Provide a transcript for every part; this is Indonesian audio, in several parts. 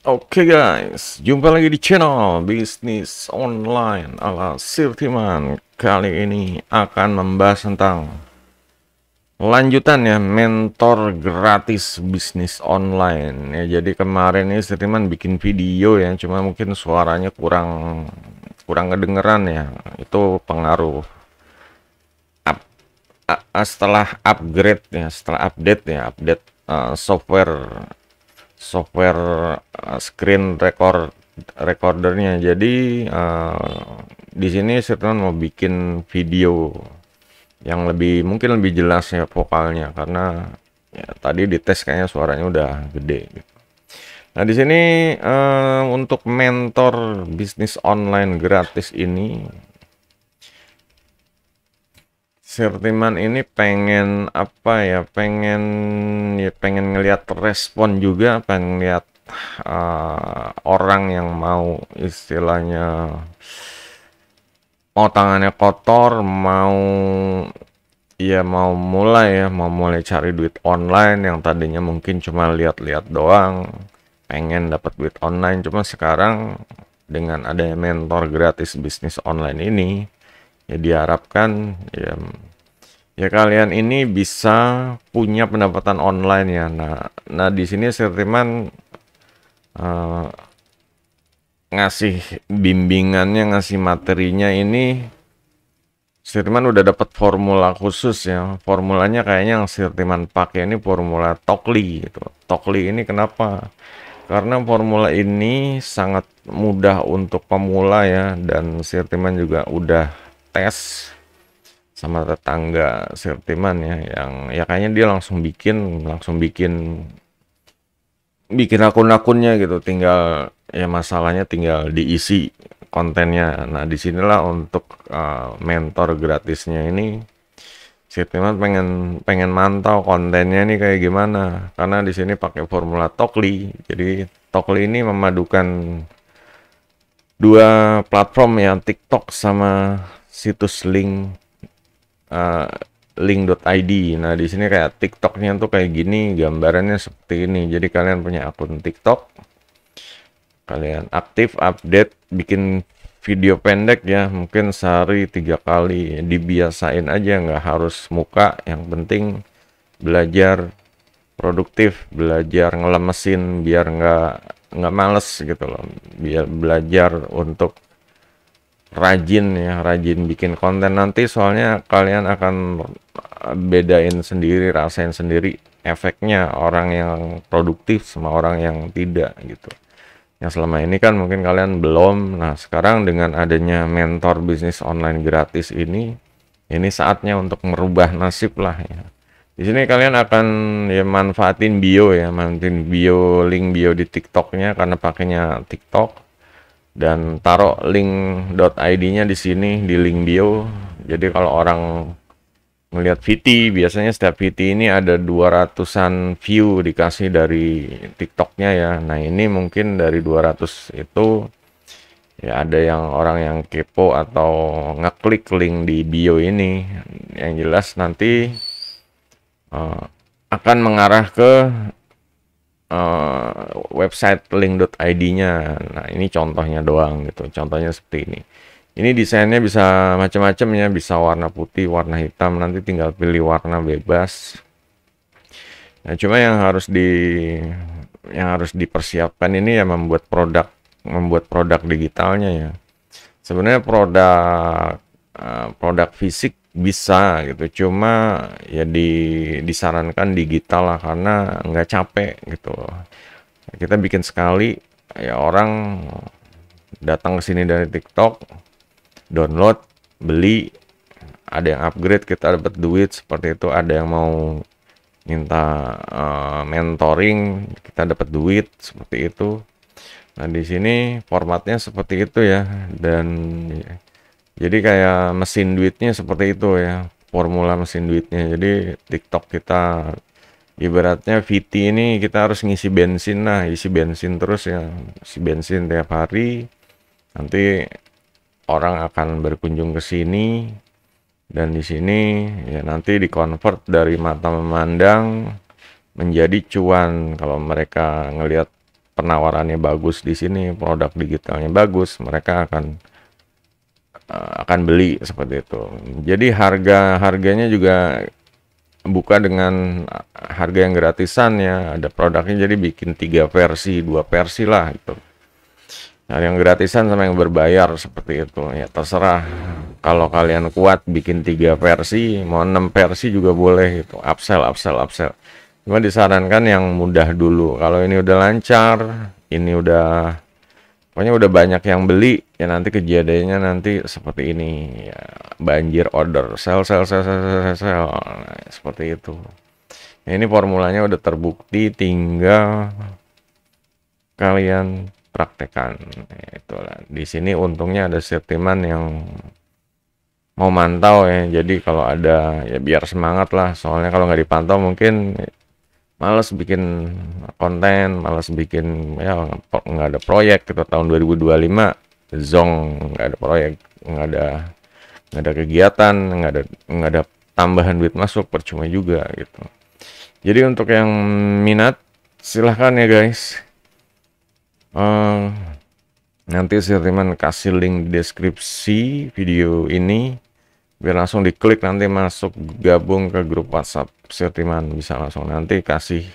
Oke okay guys, jumpa lagi di channel bisnis online ala Sirtiman Kali ini akan membahas tentang lanjutan ya mentor gratis bisnis online ya Jadi kemarin ini Sirtiman bikin video ya, cuma mungkin suaranya kurang kurang kedengeran ya Itu pengaruh up, uh, setelah upgrade ya, setelah update ya, update uh, software software Eh, screen record recordernya. Jadi uh, di sini setan mau bikin video yang lebih mungkin lebih jelas ya vokalnya karena ya tadi dites kayaknya suaranya udah gede gitu. Nah, di sini uh, untuk mentor bisnis online gratis ini sertiman ini pengen apa ya? Pengen ya pengen ngelihat respon juga, pengen lihat uh, orang yang mau istilahnya mau tangannya kotor, mau ya mau mulai ya, mau mulai cari duit online yang tadinya mungkin cuma lihat-lihat doang, pengen dapat duit online, cuma sekarang dengan ada mentor gratis bisnis online ini, ya diharapkan ya ya kalian ini bisa punya pendapatan online ya. Nah, nah di sini sertiman Eh, ngasih bimbingannya, ngasih materinya ini Sirtiman udah dapat formula khusus ya. Formulanya kayaknya yang Sirtiman pakai ini formula Tokli gitu. Tokli ini kenapa? Karena formula ini sangat mudah untuk pemula ya dan Sirtiman juga udah tes sama tetangga Sirtiman ya yang ya kayaknya dia langsung bikin langsung bikin bikin akun-akunnya gitu tinggal ya masalahnya tinggal diisi kontennya nah disinilah untuk uh, mentor gratisnya ini si teman pengen pengen mantau kontennya ini kayak gimana karena di sini pakai formula Tokli jadi Tokli ini memadukan dua platform ya TikTok sama situs link uh, link.id. Nah, di sini kayak TikToknya tuh kayak gini, gambarannya seperti ini. Jadi kalian punya akun TikTok, kalian aktif, update, bikin video pendek ya, mungkin sehari tiga kali. Dibiasain aja, nggak harus muka. Yang penting belajar produktif, belajar ngelemesin biar nggak nggak males gitu loh, biar belajar untuk rajin ya rajin bikin konten nanti soalnya kalian akan bedain sendiri rasain sendiri efeknya orang yang produktif sama orang yang tidak gitu yang selama ini kan mungkin kalian belum nah sekarang dengan adanya mentor bisnis online gratis ini ini saatnya untuk merubah nasib lah ya di sini kalian akan ya manfaatin bio ya manfaatin bio link bio di tiktoknya karena pakainya tiktok dan taruh id nya di sini di link bio. Jadi kalau orang melihat VT, biasanya setiap VT ini ada 200-an view dikasih dari TikToknya ya. Nah ini mungkin dari 200 itu ya ada yang orang yang kepo atau ngeklik link di bio ini. Yang jelas nanti uh, akan mengarah ke uh, website link.id-nya. Nah, ini contohnya doang gitu. Contohnya seperti ini. Ini desainnya bisa macam-macam ya, bisa warna putih, warna hitam, nanti tinggal pilih warna bebas. Nah, cuma yang harus di yang harus dipersiapkan ini ya membuat produk membuat produk digitalnya ya. Sebenarnya produk produk fisik bisa gitu cuma ya di disarankan digital lah karena nggak capek gitu kita bikin sekali ya orang datang ke sini dari TikTok download beli ada yang upgrade kita dapat duit seperti itu ada yang mau minta uh, mentoring kita dapat duit seperti itu nah di sini formatnya seperti itu ya dan jadi kayak mesin duitnya seperti itu ya, formula mesin duitnya. Jadi TikTok kita ibaratnya VT ini kita harus ngisi bensin nah isi bensin terus ya isi bensin tiap hari nanti orang akan berkunjung ke sini dan di sini ya nanti di dikonvert dari mata memandang menjadi cuan kalau mereka ngelihat penawarannya bagus di sini produk digitalnya bagus mereka akan Eh, akan beli seperti itu. Jadi harga harganya juga buka dengan harga yang gratisan ya ada produknya jadi bikin tiga versi dua versi lah gitu nah, yang gratisan sama yang berbayar seperti itu ya terserah kalau kalian kuat bikin tiga versi mau enam versi juga boleh itu. upsell upsell upsell cuma disarankan yang mudah dulu kalau ini udah lancar ini udah pokoknya udah banyak yang beli ya nanti kejadiannya nanti seperti ini ya, banjir order sel sel sel sel sel, sel, sel. Nah, seperti itu ya, ini formulanya udah terbukti tinggal kalian praktekan ya, nah, itulah di sini untungnya ada sentimen yang mau mantau ya jadi kalau ada ya biar semangat lah soalnya kalau nggak dipantau mungkin males bikin konten, males bikin ya nggak ada proyek gitu tahun 2025 zong nggak ada proyek, nggak ada nggak ada kegiatan, nggak ada nggak ada tambahan duit masuk percuma juga gitu. Jadi untuk yang minat silahkan ya guys. Uh, nanti saya kasih link deskripsi video ini biar langsung diklik nanti masuk gabung ke grup WhatsApp Sirtiman bisa langsung nanti kasih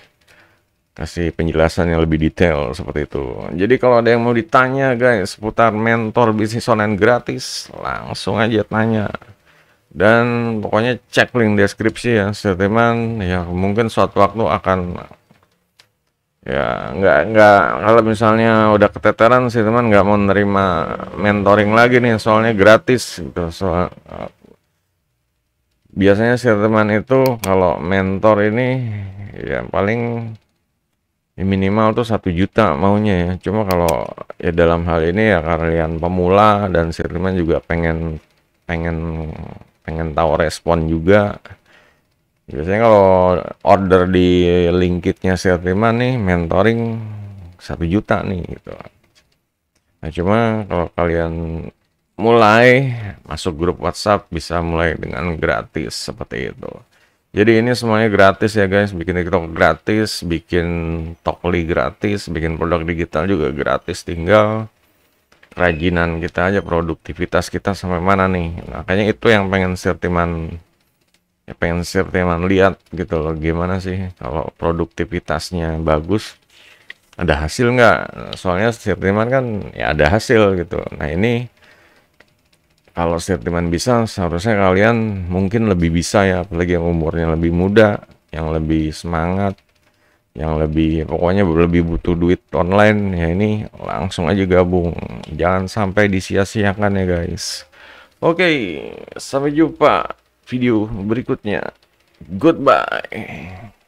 kasih penjelasan yang lebih detail seperti itu. Jadi kalau ada yang mau ditanya guys seputar mentor bisnis online gratis langsung aja tanya. Dan pokoknya cek link deskripsi ya Sirtiman ya mungkin suatu waktu akan ya nggak nggak kalau misalnya udah keteteran sih teman nggak mau nerima mentoring lagi nih soalnya gratis gitu soal biasanya share teman itu kalau mentor ini ya paling minimal tuh satu juta maunya ya cuma kalau ya dalam hal ini ya kalian pemula dan teman juga pengen pengen pengen tahu respon juga biasanya kalau order di linkitnya teman nih mentoring satu juta nih gitu nah cuma kalau kalian mulai masuk grup WhatsApp bisa mulai dengan gratis seperti itu. Jadi ini semuanya gratis ya guys, bikin TikTok gratis, bikin Tokli gratis, bikin produk digital juga gratis, tinggal kerajinan kita aja, produktivitas kita sampai mana nih. Makanya nah, itu yang pengen sertiman ya pengen sertiman lihat gitu loh gimana sih kalau produktivitasnya bagus ada hasil nggak soalnya sertiman kan ya ada hasil gitu nah ini kalau seniman bisa seharusnya kalian mungkin lebih bisa ya apalagi yang umurnya lebih muda yang lebih semangat yang lebih pokoknya lebih butuh duit online ya ini langsung aja gabung jangan sampai disia-siakan ya guys oke sampai jumpa video berikutnya goodbye